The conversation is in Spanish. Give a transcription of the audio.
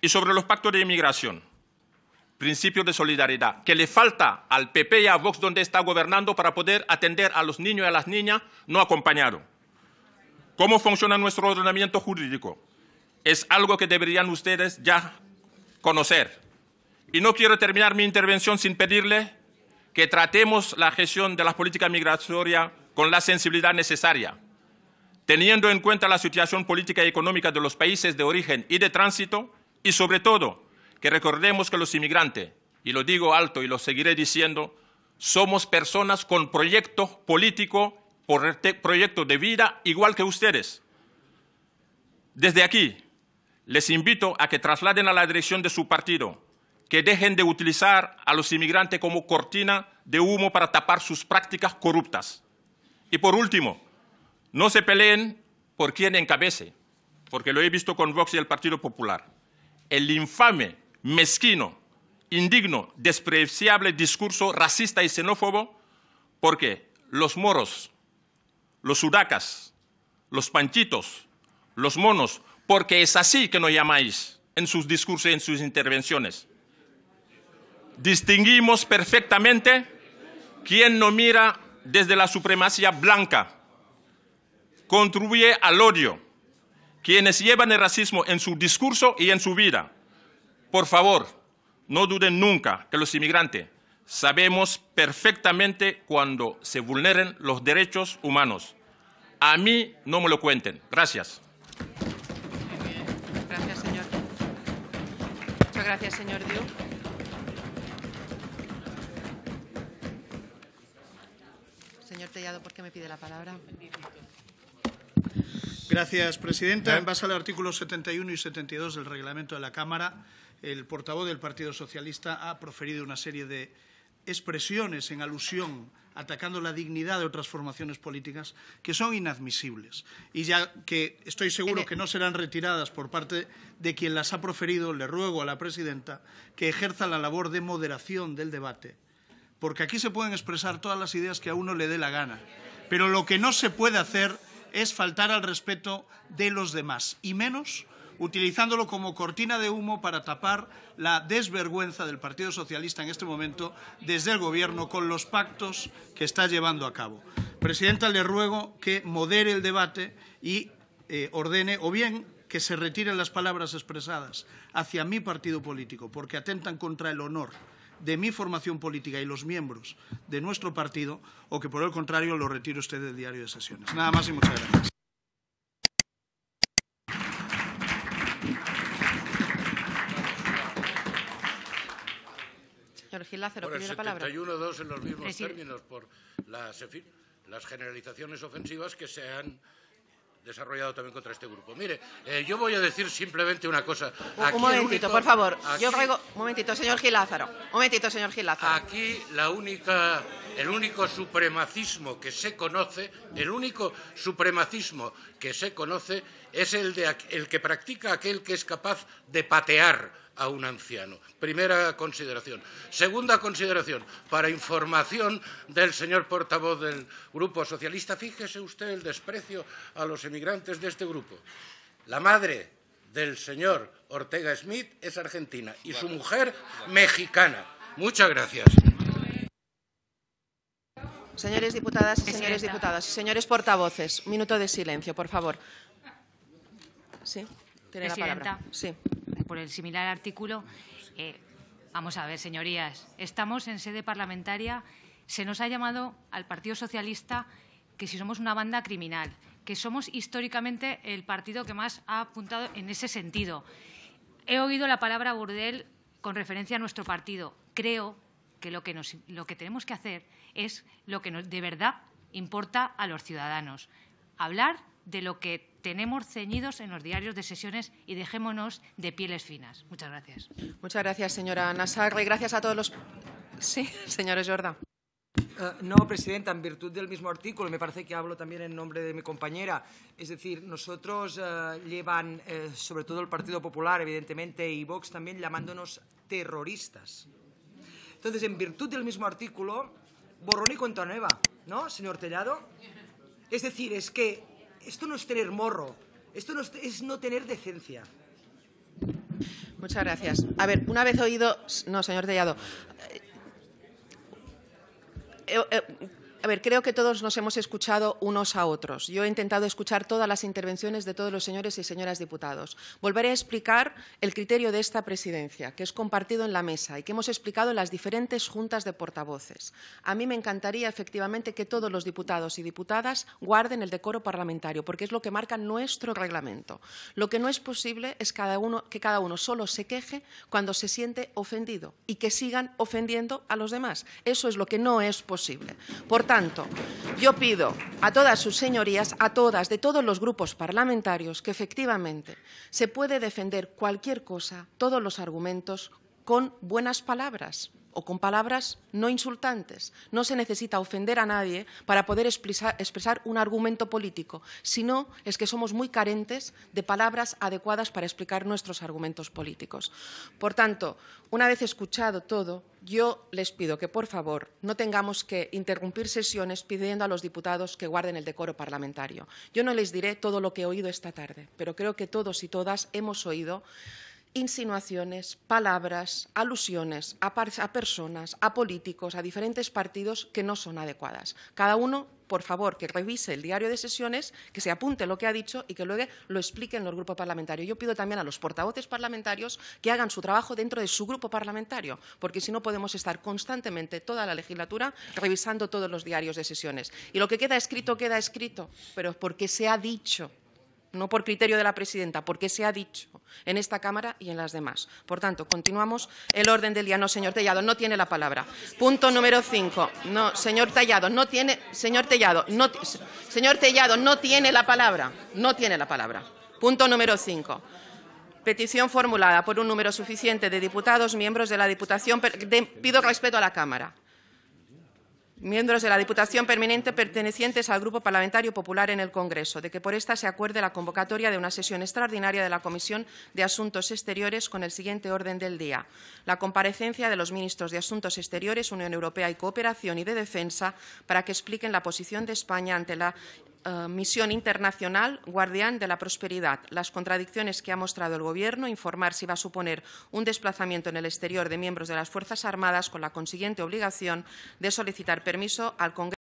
Y sobre los pactos de inmigración, principios de solidaridad, que le falta al PP y a Vox donde está gobernando para poder atender a los niños y a las niñas no acompañados. ¿Cómo funciona nuestro ordenamiento jurídico? Es algo que deberían ustedes ya conocer. Y no quiero terminar mi intervención sin pedirle que tratemos la gestión de la política migratoria con la sensibilidad necesaria, teniendo en cuenta la situación política y económica de los países de origen y de tránsito, y sobre todo, que recordemos que los inmigrantes, y lo digo alto y lo seguiré diciendo, somos personas con proyectos políticos, proyecto de vida igual que ustedes. Desde aquí, les invito a que trasladen a la dirección de su partido, que dejen de utilizar a los inmigrantes como cortina de humo para tapar sus prácticas corruptas. Y por último, no se peleen por quien encabece, porque lo he visto con Vox y el Partido Popular el infame, mezquino, indigno, despreciable discurso racista y xenófobo, porque los moros, los huracas, los panchitos, los monos, porque es así que nos llamáis en sus discursos y en sus intervenciones. Distinguimos perfectamente quien no mira desde la supremacía blanca, contribuye al odio, quienes llevan el racismo en su discurso y en su vida. Por favor, no duden nunca que los inmigrantes sabemos perfectamente cuando se vulneren los derechos humanos. A mí no me lo cuenten. Gracias. Gracias, señor. Muchas gracias, señor Diu. Señor Tellado, ¿por qué me pide la palabra? Gracias, presidenta. En base al artículo 71 y 72 del reglamento de la Cámara, el portavoz del Partido Socialista ha proferido una serie de expresiones en alusión atacando la dignidad de otras formaciones políticas que son inadmisibles y ya que estoy seguro que no serán retiradas por parte de quien las ha proferido, le ruego a la presidenta que ejerza la labor de moderación del debate, porque aquí se pueden expresar todas las ideas que a uno le dé la gana, pero lo que no se puede hacer es faltar al respeto de los demás, y menos utilizándolo como cortina de humo para tapar la desvergüenza del Partido Socialista en este momento desde el Gobierno con los pactos que está llevando a cabo. Presidenta, le ruego que modere el debate y eh, ordene o bien que se retiren las palabras expresadas hacia mi partido político, porque atentan contra el honor de mi formación política y los miembros de nuestro partido o que, por el contrario, lo retire usted del diario de sesiones. Nada más y muchas gracias. Señor Gil Lázaro, Ahora, primera palabra. 71-2 en los mismos términos por las, las generalizaciones ofensivas que se han desarrollado también contra este grupo. Mire, eh, yo voy a decir simplemente una cosa. un momentito, por favor. yo un momentito, señor Gilázaro. Un momentito, señor Aquí la única, el único supremacismo que se conoce, el único supremacismo que se conoce es el, de, el que practica aquel que es capaz de patear a un anciano. Primera consideración. Segunda consideración, para información del señor portavoz del Grupo Socialista, fíjese usted el desprecio a los emigrantes de este grupo. La madre del señor Ortega Smith es argentina y su mujer mexicana. Muchas gracias. Señores diputadas señores diputados señores portavoces, minuto de silencio, por favor. Sí, Sí por el similar artículo. Eh, vamos a ver, señorías, estamos en sede parlamentaria. Se nos ha llamado al Partido Socialista que si somos una banda criminal, que somos históricamente el partido que más ha apuntado en ese sentido. He oído la palabra burdel con referencia a nuestro partido. Creo que lo que, nos, lo que tenemos que hacer es lo que de verdad importa a los ciudadanos. Hablar de lo que tenemos ceñidos en los diarios de sesiones y dejémonos de pieles finas. Muchas gracias. Muchas gracias, señora Y Gracias a todos los. Sí, señores Jorda. Eh, no, Presidenta, en virtud del mismo artículo, me parece que hablo también en nombre de mi compañera, es decir, nosotros eh, llevan, eh, sobre todo el Partido Popular, evidentemente, y Vox también, llamándonos terroristas. Entonces, en virtud del mismo artículo, borrón y cuenta nueva, ¿no, señor Tellado? Es decir, es que esto no es tener morro, esto no es, no tener decencia. Muchas gracias. A ver, una vez oído, no, señor Tellado, eh, eh a ver, creo que todos nos hemos escuchado unos a otros. Yo he intentado escuchar todas las intervenciones de todos los señores y señoras diputados. Volveré a explicar el criterio de esta presidencia, que es compartido en la mesa y que hemos explicado en las diferentes juntas de portavoces. A mí me encantaría, efectivamente, que todos los diputados y diputadas guarden el decoro parlamentario, porque es lo que marca nuestro reglamento. Lo que no es posible es que cada uno solo se queje cuando se siente ofendido y que sigan ofendiendo a los demás. Eso es lo que no es posible tanto, yo pido a todas sus señorías, a todas, de todos los grupos parlamentarios, que efectivamente se puede defender cualquier cosa, todos los argumentos, con buenas palabras, con palabras no insultantes. No se necesita ofender a nadie para poder expresar un argumento político, sino es que somos muy carentes de palabras adecuadas para explicar nuestros argumentos políticos. Por tanto, una vez escuchado todo, yo les pido que, por favor, no tengamos que interrumpir sesiones pidiendo a los diputados que guarden el decoro parlamentario. Yo no les diré todo lo que he oído esta tarde, pero creo que todos y todas hemos oído insinuaciones, palabras, alusiones a, personas, a políticos, a diferentes partidos que no son adecuadas. Cada uno, por favor, que revise el diario de sesiones, que se apunte lo que ha dicho y que luego lo explique en los grupos parlamentarios. Yo pido también a los portavoces parlamentarios que hagan su trabajo dentro de su grupo parlamentario, porque si no podemos estar constantemente toda la legislatura revisando todos los diarios de sesiones. Y lo que queda escrito queda escrito, pero porque se ha dicho no por criterio de la presidenta, porque se ha dicho en esta Cámara y en las demás. Por tanto, continuamos el orden del día. No, señor Tellado, no tiene la palabra. Punto número cinco. No, señor Tellado, no tiene. Señor Tellado, no. no tiene la palabra. No tiene la palabra. Punto número cinco. Petición formulada por un número suficiente de diputados, miembros de la Diputación. pido respeto a la Cámara miembros de la Diputación Permanente pertenecientes al Grupo Parlamentario Popular en el Congreso, de que por esta se acuerde la convocatoria de una sesión extraordinaria de la Comisión de Asuntos Exteriores con el siguiente orden del día. La comparecencia de los ministros de Asuntos Exteriores, Unión Europea y Cooperación y de Defensa para que expliquen la posición de España ante la eh, misión internacional, guardián de la prosperidad. Las contradicciones que ha mostrado el Gobierno, informar si va a suponer un desplazamiento en el exterior de miembros de las Fuerzas Armadas con la consiguiente obligación de solicitar permiso al Congreso